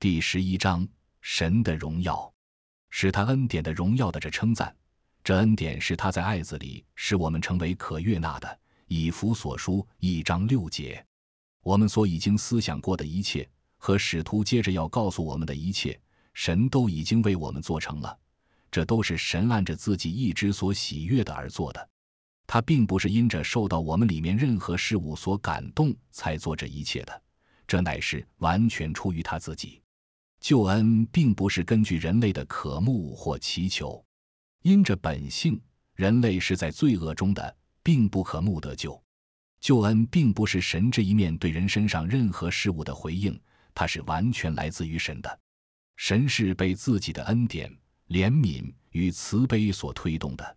第十一章，神的荣耀，是他恩典的荣耀的这称赞，这恩典是他在爱子里使我们成为可悦纳的，以弗所书一章六节。我们所已经思想过的一切和使徒接着要告诉我们的一切，神都已经为我们做成了，这都是神按着自己意志所喜悦的而做的，他并不是因着受到我们里面任何事物所感动才做这一切的，这乃是完全出于他自己。救恩并不是根据人类的渴慕或祈求，因着本性，人类是在罪恶中的，并不可慕得救。救恩并不是神这一面对人身上任何事物的回应，它是完全来自于神的。神是被自己的恩典、怜悯与慈悲所推动的。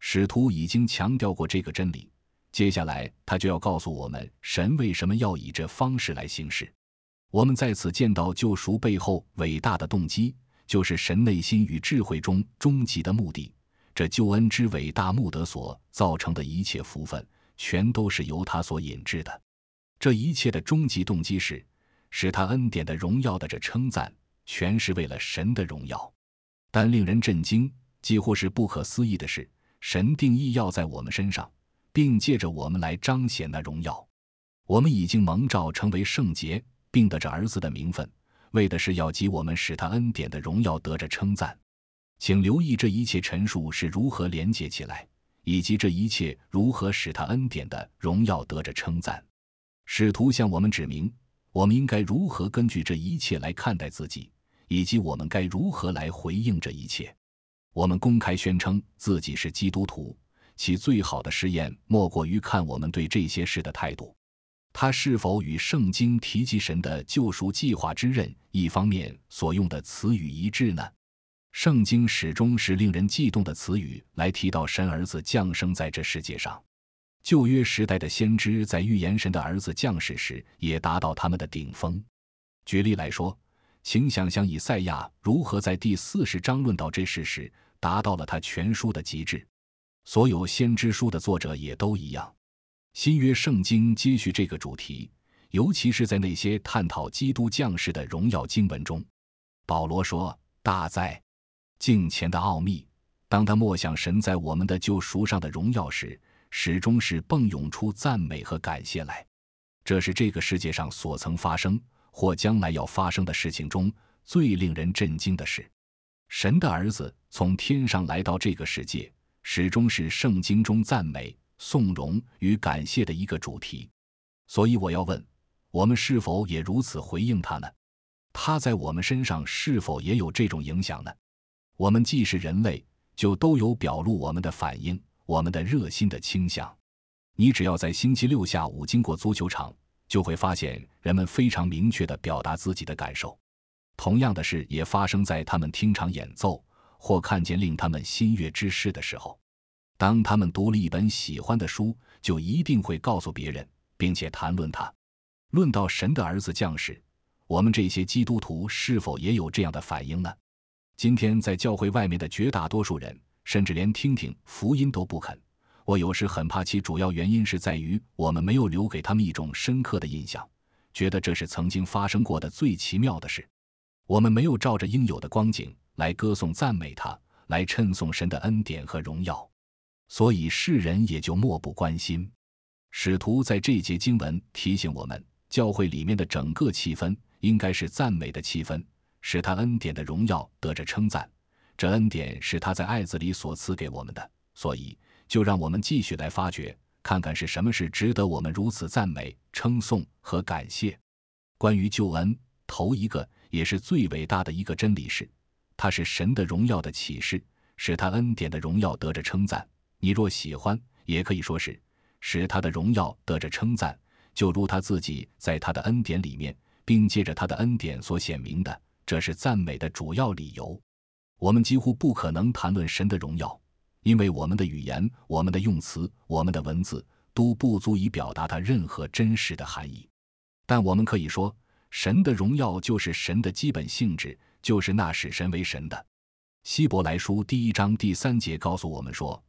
使徒已经强调过这个真理，接下来他就要告诉我们神为什么要以这方式来行事。我们在此见到救赎背后伟大的动机，就是神内心与智慧中终极的目的。这救恩之伟大目的所造成的一切福分，全都是由他所引致的。这一切的终极动机是，使他恩典的荣耀的这称赞，全是为了神的荣耀。但令人震惊，几乎是不可思议的是，神定义要在我们身上，并借着我们来彰显那荣耀。我们已经蒙召成为圣洁。并得着儿子的名分，为的是要及我们使他恩典的荣耀得着称赞。请留意这一切陈述是如何连接起来，以及这一切如何使他恩典的荣耀得着称赞。使徒向我们指明，我们应该如何根据这一切来看待自己，以及我们该如何来回应这一切。我们公开宣称自己是基督徒，其最好的实验莫过于看我们对这些事的态度。他是否与圣经提及神的救赎计划之任一方面所用的词语一致呢？圣经始终是令人激动的词语来提到神儿子降生在这世界上。旧约时代的先知在预言神的儿子降世时也达到他们的顶峰。举例来说，请想象以赛亚如何在第四十章论到这事时达到了他全书的极致。所有先知书的作者也都一样。新约圣经接续这个主题，尤其是在那些探讨基督将士的荣耀经文中。保罗说：“大在敬前的奥秘，当他默想神在我们的救赎上的荣耀时，始终是迸涌出赞美和感谢来。这是这个世界上所曾发生或将来要发生的事情中最令人震惊的事。神的儿子从天上来到这个世界，始终是圣经中赞美。”颂荣与感谢的一个主题，所以我要问：我们是否也如此回应他呢？他在我们身上是否也有这种影响呢？我们既是人类，就都有表露我们的反应、我们的热心的倾向。你只要在星期六下午经过足球场，就会发现人们非常明确的表达自己的感受。同样的事也发生在他们听场演奏或看见令他们心悦之事的时候。当他们读了一本喜欢的书，就一定会告诉别人，并且谈论它。论到神的儿子降世，我们这些基督徒是否也有这样的反应呢？今天在教会外面的绝大多数人，甚至连听听福音都不肯。我有时很怕，其主要原因是在于我们没有留给他们一种深刻的印象，觉得这是曾经发生过的最奇妙的事。我们没有照着应有的光景来歌颂赞美他，来称颂神的恩典和荣耀。所以世人也就漠不关心。使徒在这节经文提醒我们，教会里面的整个气氛应该是赞美的气氛，使他恩典的荣耀得着称赞。这恩典是他在爱子里所赐给我们的。所以，就让我们继续来发掘，看看是什么是值得我们如此赞美、称颂和感谢。关于救恩，头一个也是最伟大的一个真理是，他是神的荣耀的启示，使他恩典的荣耀得着称赞。你若喜欢，也可以说是使他的荣耀得着称赞，就如他自己在他的恩典里面，并借着他的恩典所显明的，这是赞美的主要理由。我们几乎不可能谈论神的荣耀，因为我们的语言、我们的用词、我们的文字都不足以表达他任何真实的含义。但我们可以说，神的荣耀就是神的基本性质，就是那使神为神的。希伯来书第一章第三节告诉我们说。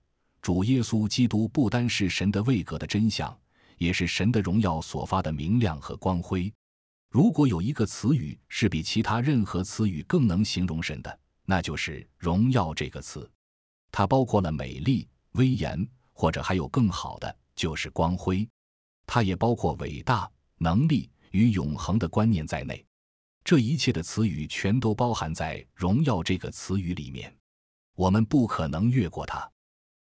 主耶稣基督不单是神的位格的真相，也是神的荣耀所发的明亮和光辉。如果有一个词语是比其他任何词语更能形容神的，那就是“荣耀”这个词。它包括了美丽、威严，或者还有更好的，就是光辉。它也包括伟大、能力与永恒的观念在内。这一切的词语全都包含在“荣耀”这个词语里面。我们不可能越过它。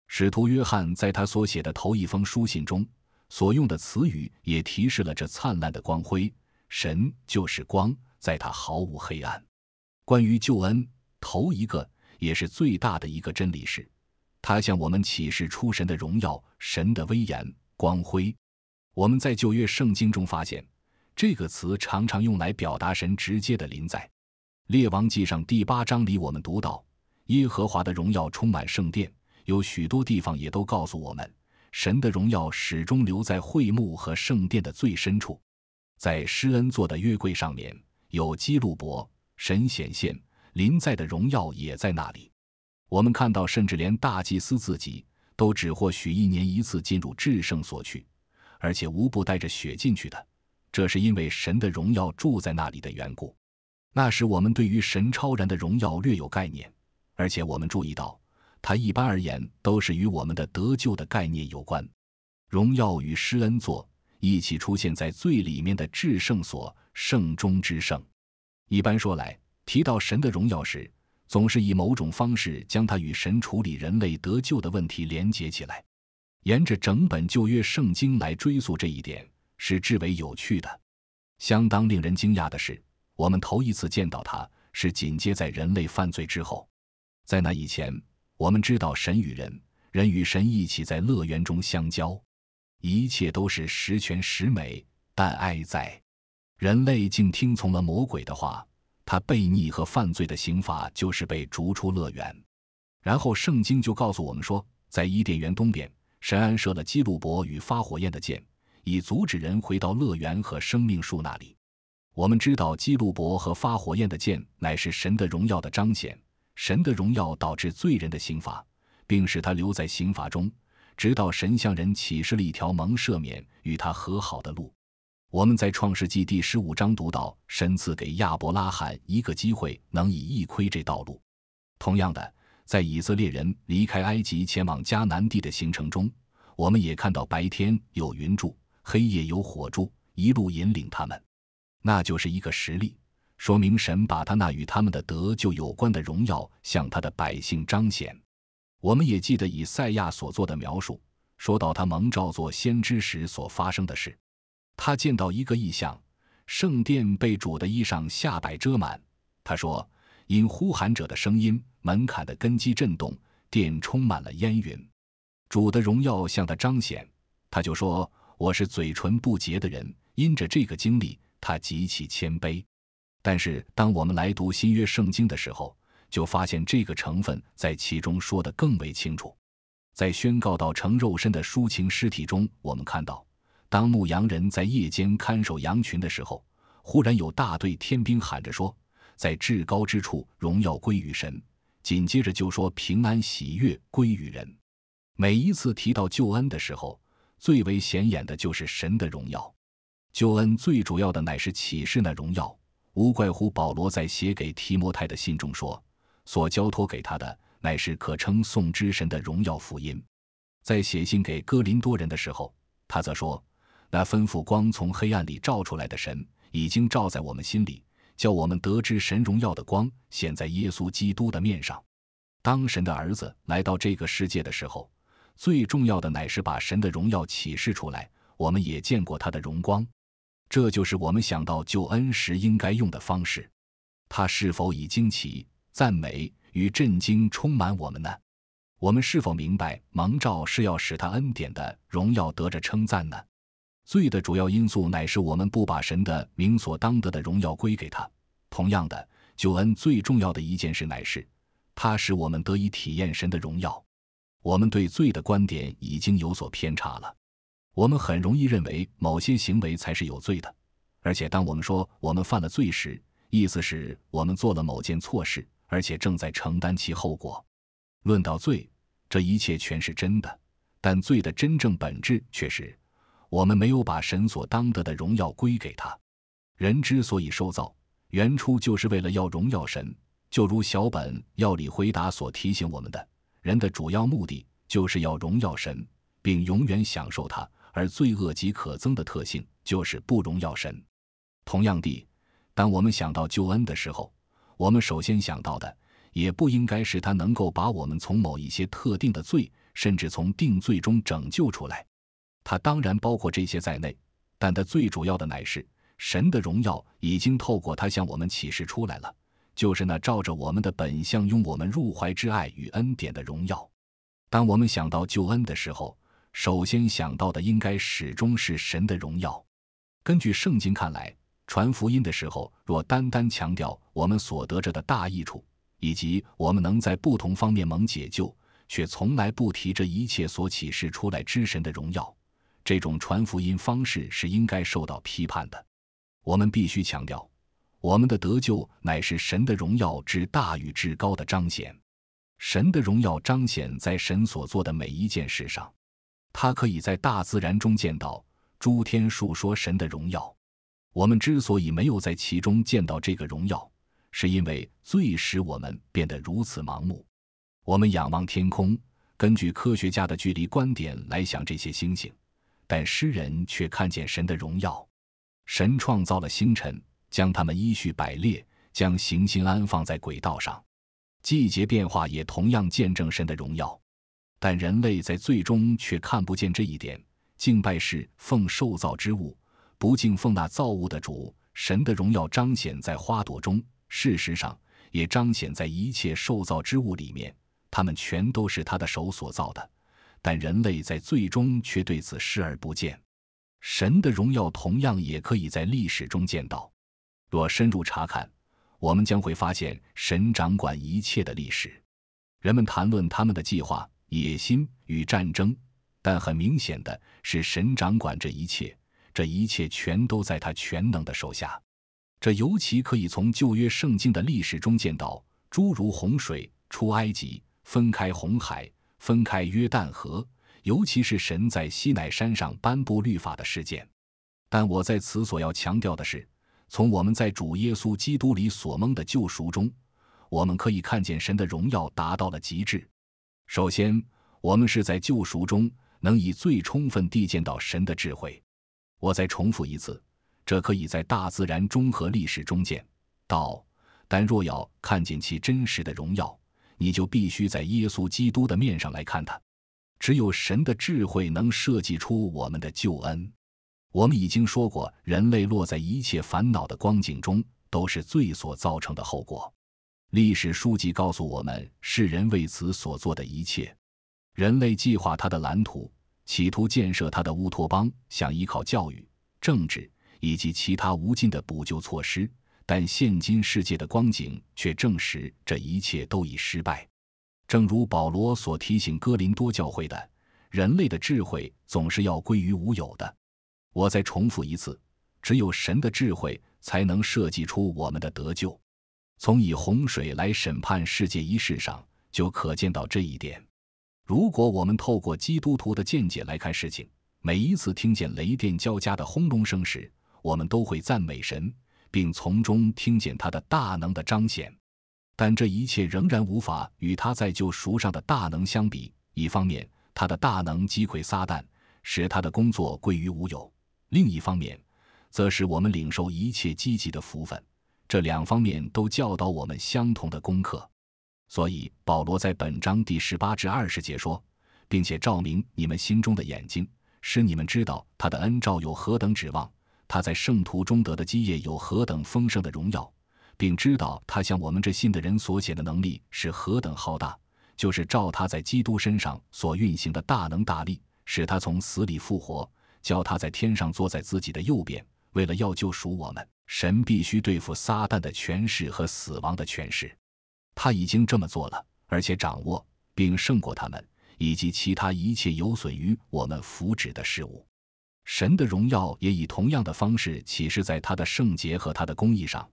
使徒约翰在他所写的头一封书信中所用的词语，也提示了这灿烂的光辉。神就是光，在他毫无黑暗。关于救恩，头一个也是最大的一个真理是，他向我们启示出神的荣耀、神的威严、光辉。我们在旧约圣经中发现，这个词常常用来表达神直接的临在。列王记上第八章里，我们读到：“耶和华的荣耀充满圣殿。”有许多地方也都告诉我们，神的荣耀始终留在会幕和圣殿的最深处，在施恩座的月柜上面有基路伯，神显现临在的荣耀也在那里。我们看到，甚至连大祭司自己都只或许一年一次进入至圣所去，而且无不带着血进去的，这是因为神的荣耀住在那里的缘故。那时我们对于神超然的荣耀略有概念，而且我们注意到。它一般而言都是与我们的得救的概念有关，荣耀与施恩座一起出现在最里面的至圣所，圣中之圣。一般说来，提到神的荣耀时，总是以某种方式将它与神处理人类得救的问题连结起来。沿着整本旧约圣经来追溯这一点是至为有趣的。相当令人惊讶的是，我们头一次见到它是紧接在人类犯罪之后，在那以前。我们知道神与人，人与神一起在乐园中相交，一切都是十全十美。但哀哉，人类竟听从了魔鬼的话，他悖逆和犯罪的刑罚就是被逐出乐园。然后圣经就告诉我们说，在伊甸园东边，神安设了基路伯与发火焰的剑，以阻止人回到乐园和生命树那里。我们知道基路伯和发火焰的剑乃是神的荣耀的彰显。神的荣耀导致罪人的刑罚，并使他留在刑罚中，直到神向人启示了一条蒙赦免、与他和好的路。我们在创世纪第十五章读到，神赐给亚伯拉罕一个机会，能以一窥这道路。同样的，在以色列人离开埃及、前往迦南地的行程中，我们也看到白天有云柱，黑夜有火柱，一路引领他们。那就是一个实例。说明神把他那与他们的得救有关的荣耀向他的百姓彰显。我们也记得以赛亚所做的描述，说到他蒙召做先知时所发生的事。他见到一个异象，圣殿被主的衣裳下摆遮满。他说：“因呼喊者的声音，门槛的根基震动，殿充满了烟云，主的荣耀向他彰显。”他就说：“我是嘴唇不洁的人。”因着这个经历，他极其谦卑。但是，当我们来读新约圣经的时候，就发现这个成分在其中说得更为清楚。在宣告到成肉身的抒情诗体中，我们看到，当牧羊人在夜间看守羊群的时候，忽然有大队天兵喊着说：“在至高之处，荣耀归于神。”紧接着就说：“平安喜悦归于人。”每一次提到救恩的时候，最为显眼的就是神的荣耀。救恩最主要的乃是启示那荣耀。无怪乎保罗在写给提摩太的信中说：“所交托给他的乃是可称颂之神的荣耀福音。”在写信给哥林多人的时候，他则说：“那吩咐光从黑暗里照出来的神，已经照在我们心里，叫我们得知神荣耀的光显在耶稣基督的面上。”当神的儿子来到这个世界的时候，最重要的乃是把神的荣耀启示出来。我们也见过他的荣光。这就是我们想到救恩时应该用的方式。他是否以惊奇、赞美与震惊充满我们呢？我们是否明白蒙召是要使他恩典的荣耀得着称赞呢？罪的主要因素乃是我们不把神的名所当得的荣耀归给他。同样的，救恩最重要的一件事乃是，它使我们得以体验神的荣耀。我们对罪的观点已经有所偏差了。我们很容易认为某些行为才是有罪的，而且当我们说我们犯了罪时，意思是我们做了某件错事，而且正在承担其后果。论到罪，这一切全是真的，但罪的真正本质却是我们没有把神所当得的荣耀归给他。人之所以受造，原初就是为了要荣耀神，就如小本要理回答所提醒我们的，人的主要目的就是要荣耀神，并永远享受他。而罪恶极可憎的特性就是不容耀神。同样的，当我们想到救恩的时候，我们首先想到的也不应该是他能够把我们从某一些特定的罪，甚至从定罪中拯救出来。他当然包括这些在内，但他最主要的乃是神的荣耀已经透过他向我们启示出来了，就是那照着我们的本相拥我们入怀之爱与恩典的荣耀。当我们想到救恩的时候，首先想到的应该始终是神的荣耀。根据圣经看来，传福音的时候若单单强调我们所得着的大益处以及我们能在不同方面蒙解救，却从来不提这一切所启示出来之神的荣耀，这种传福音方式是应该受到批判的。我们必须强调，我们的得救乃是神的荣耀之大与至高的彰显。神的荣耀彰显在神所做的每一件事上。他可以在大自然中见到诸天述说神的荣耀。我们之所以没有在其中见到这个荣耀，是因为最使我们变得如此盲目。我们仰望天空，根据科学家的距离观点来想这些星星，但诗人却看见神的荣耀。神创造了星辰，将它们依序排列，将行星安放在轨道上。季节变化也同样见证神的荣耀。但人类在最终却看不见这一点。敬拜是奉受造之物，不敬奉那造物的主。神的荣耀彰显在花朵中，事实上也彰显在一切受造之物里面。他们全都是他的手所造的，但人类在最终却对此视而不见。神的荣耀同样也可以在历史中见到。若深入查看，我们将会发现神掌管一切的历史。人们谈论他们的计划。野心与战争，但很明显的是，神掌管这一切，这一切全都在他全能的手下。这尤其可以从旧约圣经的历史中见到，诸如洪水、出埃及、分开红海、分开约旦河，尤其是神在西奈山上颁布律法的事件。但我在此所要强调的是，从我们在主耶稣基督里所蒙的救赎中，我们可以看见神的荣耀达到了极致。首先，我们是在救赎中能以最充分地见到神的智慧。我再重复一次，这可以在大自然中和历史中见到，但若要看见其真实的荣耀，你就必须在耶稣基督的面上来看它。只有神的智慧能设计出我们的救恩。我们已经说过，人类落在一切烦恼的光景中，都是罪所造成的后果。历史书籍告诉我们，世人为此所做的一切，人类计划他的蓝图，企图建设他的乌托邦，想依靠教育、政治以及其他无尽的补救措施，但现今世界的光景却证实这一切都已失败。正如保罗所提醒哥林多教会的，人类的智慧总是要归于无有的。我再重复一次，只有神的智慧才能设计出我们的得救。从以洪水来审判世界一事上，就可见到这一点。如果我们透过基督徒的见解来看事情，每一次听见雷电交加的轰隆声时，我们都会赞美神，并从中听见他的大能的彰显。但这一切仍然无法与他在救赎上的大能相比。一方面，他的大能击溃撒旦，使他的工作归于无有；另一方面，则使我们领受一切积极的福分。这两方面都教导我们相同的功课，所以保罗在本章第十八至二十节说，并且照明你们心中的眼睛，使你们知道他的恩照有何等指望，他在圣徒中得的基业有何等丰盛的荣耀，并知道他向我们这信的人所写的能力是何等浩大，就是照他在基督身上所运行的大能大力，使他从死里复活，叫他在天上坐在自己的右边，为了要救赎我们。神必须对付撒旦的权势和死亡的权势，他已经这么做了，而且掌握并胜过他们以及其他一切有损于我们福祉的事物。神的荣耀也以同样的方式启示在他的圣洁和他的公义上。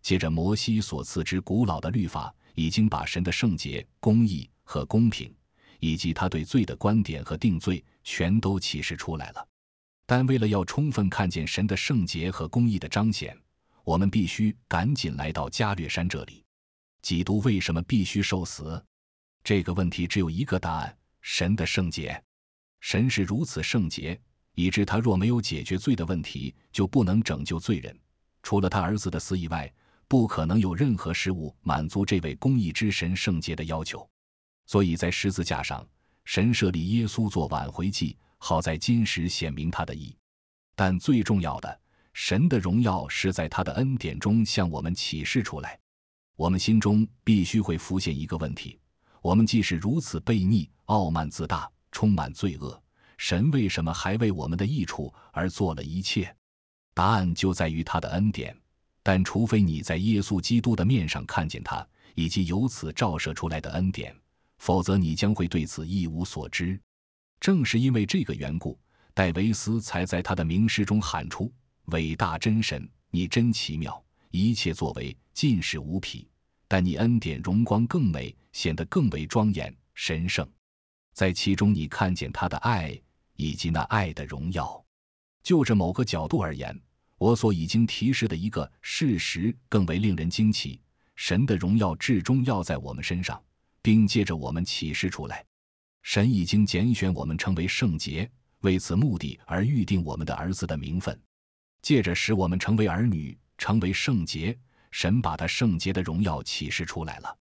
接着，摩西所赐之古老的律法已经把神的圣洁、公义和公平，以及他对罪的观点和定罪，全都启示出来了。但为了要充分看见神的圣洁和公义的彰显，我们必须赶紧来到加略山这里。基督为什么必须受死？这个问题只有一个答案：神的圣洁。神是如此圣洁，以致他若没有解决罪的问题，就不能拯救罪人。除了他儿子的死以外，不可能有任何事物满足这位公义之神圣洁的要求。所以在十字架上，神设立耶稣做挽回祭。好在今时显明他的意，但最重要的，神的荣耀是在他的恩典中向我们启示出来。我们心中必须会浮现一个问题：我们既是如此悖逆、傲慢自大、充满罪恶，神为什么还为我们的益处而做了一切？答案就在于他的恩典。但除非你在耶稣基督的面上看见他，以及由此照射出来的恩典，否则你将会对此一无所知。正是因为这个缘故，戴维斯才在他的名诗中喊出：“伟大真神，你真奇妙，一切作为尽是无匹。但你恩典荣光更美，显得更为庄严神圣。在其中，你看见他的爱以及那爱的荣耀。”就着某个角度而言，我所已经提示的一个事实更为令人惊奇：神的荣耀至终要在我们身上，并借着我们启示出来。神已经拣选我们成为圣洁，为此目的而预定我们的儿子的名分，借着使我们成为儿女，成为圣洁，神把他圣洁的荣耀启示出来了。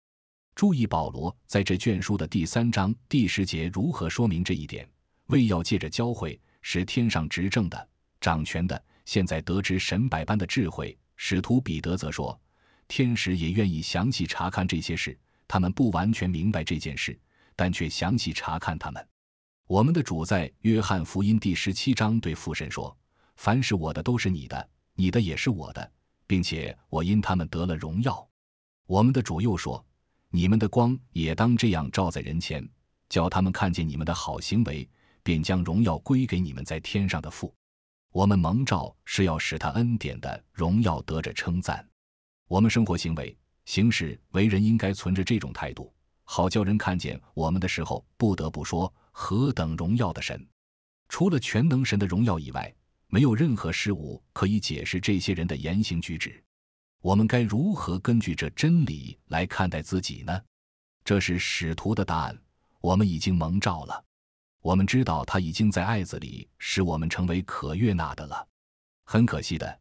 注意，保罗在这卷书的第三章第十节如何说明这一点？为要借着教会使天上执政的掌权的现在得知神百般的智慧。使徒彼得则说，天使也愿意详细查看这些事，他们不完全明白这件事。但却详细查看他们。我们的主在约翰福音第十七章对父神说：“凡是我的都是你的，你的也是我的，并且我因他们得了荣耀。”我们的主又说：“你们的光也当这样照在人前，叫他们看见你们的好行为，便将荣耀归给你们在天上的父。”我们蒙召是要使他恩典的荣耀得着称赞。我们生活、行为、行事为人应该存着这种态度。好叫人看见我们的时候，不得不说何等荣耀的神！除了全能神的荣耀以外，没有任何事物可以解释这些人的言行举止。我们该如何根据这真理来看待自己呢？这是使徒的答案。我们已经蒙召了，我们知道他已经在爱子里使我们成为可悦纳的了。很可惜的，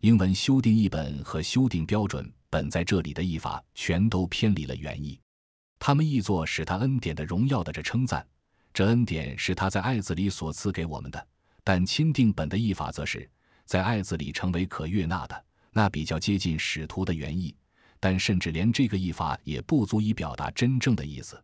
英文修订译本和修订标准本在这里的译法全都偏离了原意。他们译作“使他恩典的荣耀的这称赞”，这恩典是他在爱子里所赐给我们的。但钦定本的译法则是“在爱子里成为可悦纳的”，那比较接近使徒的原意，但甚至连这个译法也不足以表达真正的意思。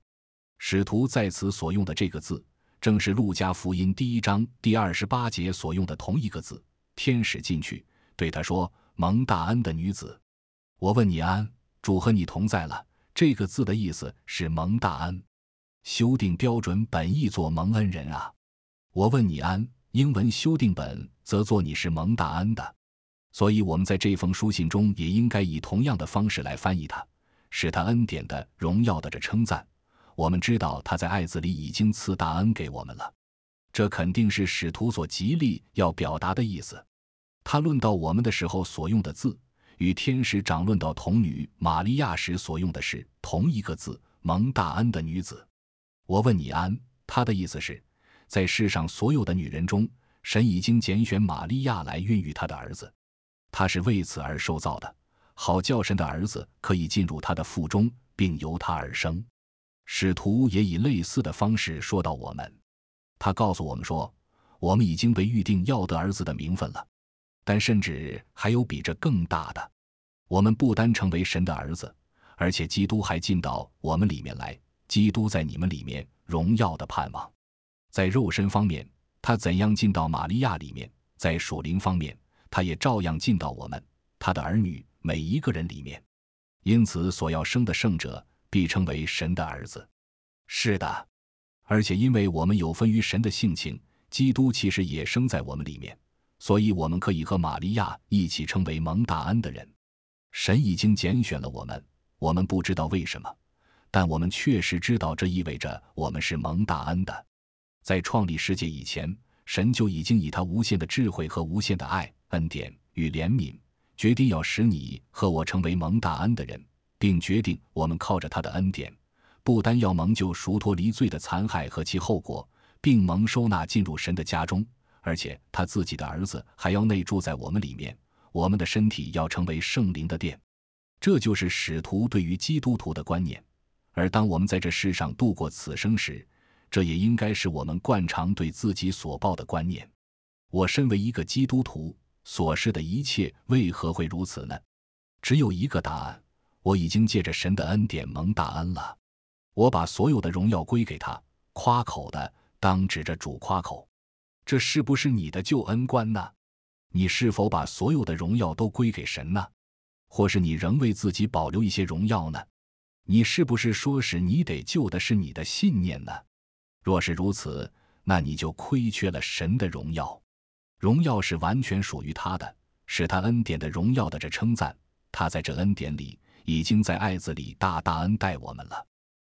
使徒在此所用的这个字，正是路加福音第一章第二十八节所用的同一个字。天使进去对他说：“蒙大恩的女子，我问你安，主和你同在了。”这个字的意思是蒙大恩，修订标准本意做蒙恩人啊。我问你，安英文修订本则做你是蒙大恩的，所以我们在这封书信中也应该以同样的方式来翻译它，使他恩典的荣耀的这称赞。我们知道他在爱子里已经赐大恩给我们了，这肯定是使徒所极力要表达的意思。他论到我们的时候所用的字。与天使长论到童女玛利亚时所用的是同一个字“蒙大恩的女子”。我问你“安”，他的意思是，在世上所有的女人中，神已经拣选玛利亚来孕育他的儿子，她是为此而受造的，好叫神的儿子可以进入她的腹中，并由她而生。使徒也以类似的方式说到我们，他告诉我们说，我们已经被预定要得儿子的名分了。但甚至还有比这更大的。我们不单成为神的儿子，而且基督还进到我们里面来。基督在你们里面，荣耀的盼望。在肉身方面，他怎样进到玛利亚里面，在属灵方面，他也照样进到我们他的儿女每一个人里面。因此，所要生的圣者必称为神的儿子。是的，而且因为我们有分于神的性情，基督其实也生在我们里面。所以，我们可以和玛利亚一起称为蒙大恩的人。神已经拣选了我们，我们不知道为什么，但我们确实知道这意味着我们是蒙大恩的。在创立世界以前，神就已经以他无限的智慧和无限的爱、恩典与怜悯，决定要使你和我成为蒙大恩的人，并决定我们靠着他的恩典，不单要蒙救赎脱离罪的残害和其后果，并蒙收纳进入神的家中。而且他自己的儿子还要内住在我们里面，我们的身体要成为圣灵的殿。这就是使徒对于基督徒的观念。而当我们在这世上度过此生时，这也应该是我们惯常对自己所抱的观念。我身为一个基督徒所示的一切，为何会如此呢？只有一个答案：我已经借着神的恩典蒙大恩了。我把所有的荣耀归给他，夸口的当指着主夸口。这是不是你的救恩官呢？你是否把所有的荣耀都归给神呢？或是你仍为自己保留一些荣耀呢？你是不是说，使你得救的是你的信念呢？若是如此，那你就亏缺了神的荣耀。荣耀是完全属于他的，是他恩典的荣耀的这称赞。他在这恩典里，已经在爱子里大大恩待我们了。